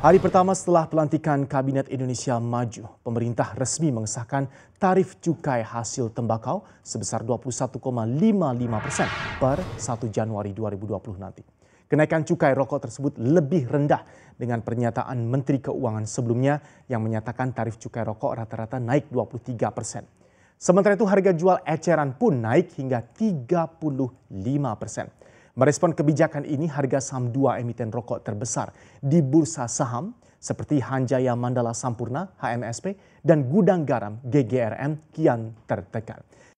Hari pertama setelah pelantikan Kabinet Indonesia Maju, pemerintah resmi mengesahkan tarif cukai hasil tembakau sebesar 21,55 persen per 1 Januari 2020 nanti. Kenaikan cukai rokok tersebut lebih rendah dengan pernyataan Menteri Keuangan sebelumnya yang menyatakan tarif cukai rokok rata-rata naik 23 persen. Sementara itu harga jual eceran pun naik hingga 35 persen. Merespon kebijakan ini, harga saham dua emiten rokok terbesar di bursa saham seperti Hanjaya Mandala Sampurna, HMSP, dan Gudang Garam, GGRM, kian tertekan.